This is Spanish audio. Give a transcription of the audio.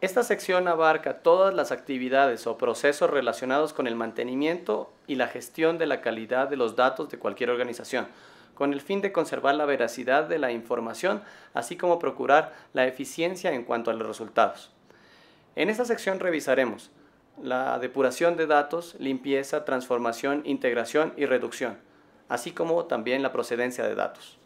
Esta sección abarca todas las actividades o procesos relacionados con el mantenimiento y la gestión de la calidad de los datos de cualquier organización, con el fin de conservar la veracidad de la información, así como procurar la eficiencia en cuanto a los resultados. En esta sección revisaremos la depuración de datos, limpieza, transformación, integración y reducción, así como también la procedencia de datos.